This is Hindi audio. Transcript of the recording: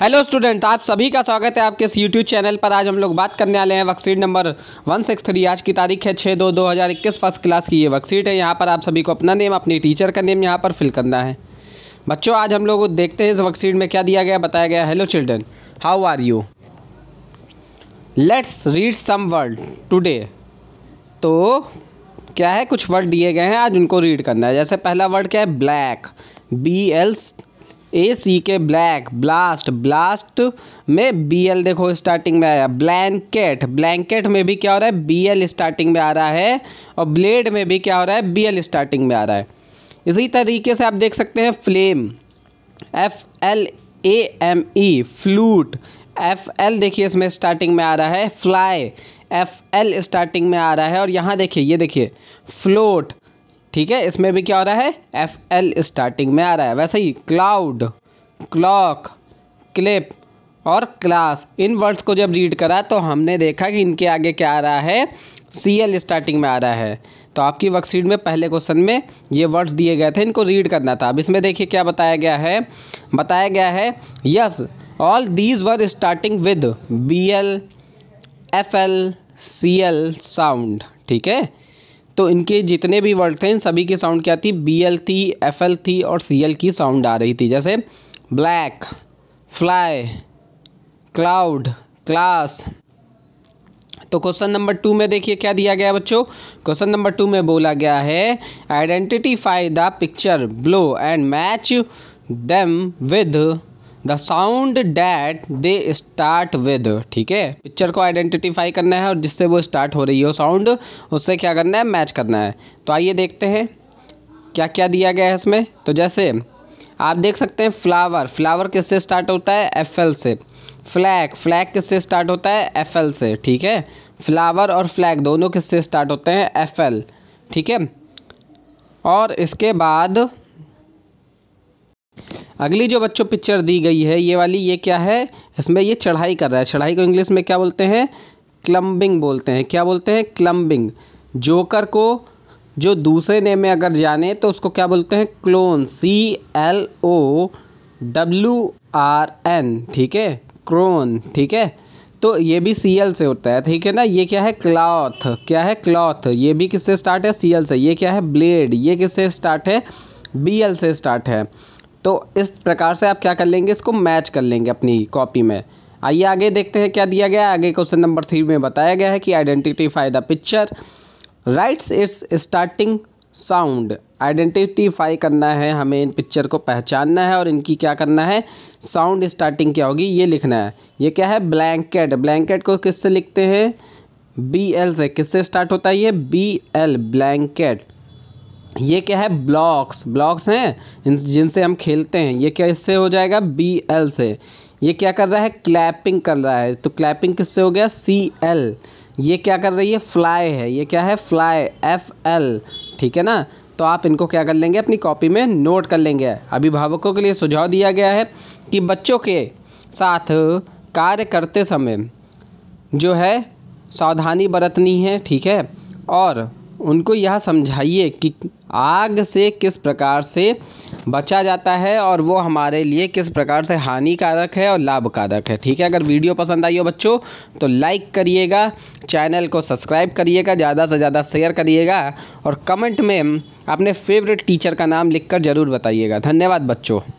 हेलो स्टूडेंट आप सभी का स्वागत है आपके इस यूट्यूब चैनल पर आज हम लोग बात करने वाले हैं worksheet number one six three आज की तारीख है छः दो दो हज़ार इक्कीस फर्स्ट क्लास की ये वर्कशीट है यहाँ पर आप सभी को अपना नेम अपने टीचर का नेम यहाँ पर फिल करना है बच्चों आज हम लोग देखते हैं इस वर्कशीट में क्या दिया गया बताया गया hello children how are you let's read some word today तो क्या है कुछ वर्ड दिए गए हैं आज उनको रीड करना है जैसे पहला वर्ड क्या है black B L A C K black blast blast में बी एल देखो स्टार्टिंग में आया ब्लैंकेट ब्लैंकेट में भी क्या हो रहा है बी एल स्टार्टिंग में आ रहा है और ब्लेड में भी क्या हो रहा है बी एल स्टार्टिंग में आ रहा है इसी तरीके से आप देख सकते हैं flame F L A M E flute F L देखिए इसमें स्टार्टिंग में आ रहा है फ्लाई एफ एल स्टार्टिंग में आ रहा है और यहाँ देखिए ये देखिए फ्लोट ठीक है इसमें भी क्या हो रहा है एफ एल स्टार्टिंग में आ रहा है वैसे ही क्लाउड क्लॉक क्लिप और क्लास इन वर्ड्स को जब रीड करा तो हमने देखा कि इनके आगे क्या आ रहा है सी एल स्टार्टिंग में आ रहा है तो आपकी वर्कशीट में पहले क्वेश्चन में ये वर्ड्स दिए गए थे इनको रीड करना था अब इसमें देखिए क्या बताया गया है बताया गया है यस ऑल दीज वर starting with B L F L C L sound ठीक है तो इनके जितने भी वर्ड थे इन सभी की साउंड क्या थी बी एल थी एफ एल थी और सी एल की साउंड आ रही थी जैसे ब्लैक फ्लाई क्लाउड क्लास तो क्वेश्चन नंबर टू में देखिए क्या दिया गया बच्चों क्वेश्चन नंबर टू में बोला गया है identify the picture below and match them with the sound that they start with ठीक है पिक्चर को आइडेंटिफाई करना है और जिससे वो स्टार्ट हो रही हो साउंड उससे क्या करना है मैच करना है तो आइए देखते हैं क्या क्या दिया गया है इसमें तो जैसे आप देख सकते हैं फ्लावर फ्लावर किससे स्टार्ट होता है एफ एल से फ्लैग फ्लैग किससे स्टार्ट होता है एफ एल से ठीक है फ्लावर और फ्लैग दोनों किससे स्टार्ट होते हैं एफ एल ठीक है और इसके बाद अगली जो बच्चों पिक्चर दी गई है ये वाली ये क्या है इसमें ये चढ़ाई कर रहा है चढ़ाई को इंग्लिश में क्या बोलते हैं क्लम्बिंग बोलते हैं क्या बोलते हैं क्लम्बिंग जोकर को जो दूसरे नेम में अगर जाने तो उसको क्या बोलते हैं clown C L O W R N ठीक है क्रोन ठीक है तो ये भी सी एल से होता है ठीक है ना ये क्या है क्लॉथ क्या है क्लॉथ ये भी किससे स्टार्ट है सी एल से ये क्या है ब्लेड ये किससे स्टार्ट है बी एल से स्टार्ट है तो इस प्रकार से आप क्या कर लेंगे इसको मैच कर लेंगे अपनी कॉपी में आइए आगे देखते हैं क्या दिया गया आगे क्वेश्चन नंबर थ्री में बताया गया है कि identify the picture writes its starting sound identify करना है हमें इन पिक्चर को पहचानना है और इनकी क्या करना है साउंड स्टार्टिंग क्या होगी ये लिखना है ये क्या है ब्लैंकेट ब्लैंकेट को किससे लिखते हैं बी एल से किससे स्टार्ट होता है ये बी एल ब्लैंकेट ये क्या है ब्लॉक्स ब्लॉक्स हैं जिनसे हम खेलते हैं ये क्या इससे हो जाएगा बी एल से ये क्या कर रहा है क्लैपिंग कर रहा है तो क्लैपिंग किससे हो गया सी एल ये क्या कर रही है फ्लाई है ये क्या है फ्लाई एफ एल ठीक है ना तो आप इनको क्या कर लेंगे अपनी कॉपी में नोट कर लेंगे अभिभावकों के लिए सुझाव दिया गया है कि बच्चों के साथ कार्य करते समय जो है सावधानी बरतनी है ठीक है और उनको यह समझाइए कि आग से किस प्रकार से बचा जाता है और वो हमारे लिए किस प्रकार से हानिकारक है और लाभकारक है ठीक है अगर वीडियो पसंद आई हो बच्चों तो लाइक करिएगा चैनल को सब्सक्राइब करिएगा ज़्यादा से ज़्यादा शेयर करिएगा और कमेंट में अपने फेवरेट टीचर का नाम लिखकर ज़रूर बताइएगा धन्यवाद बच्चों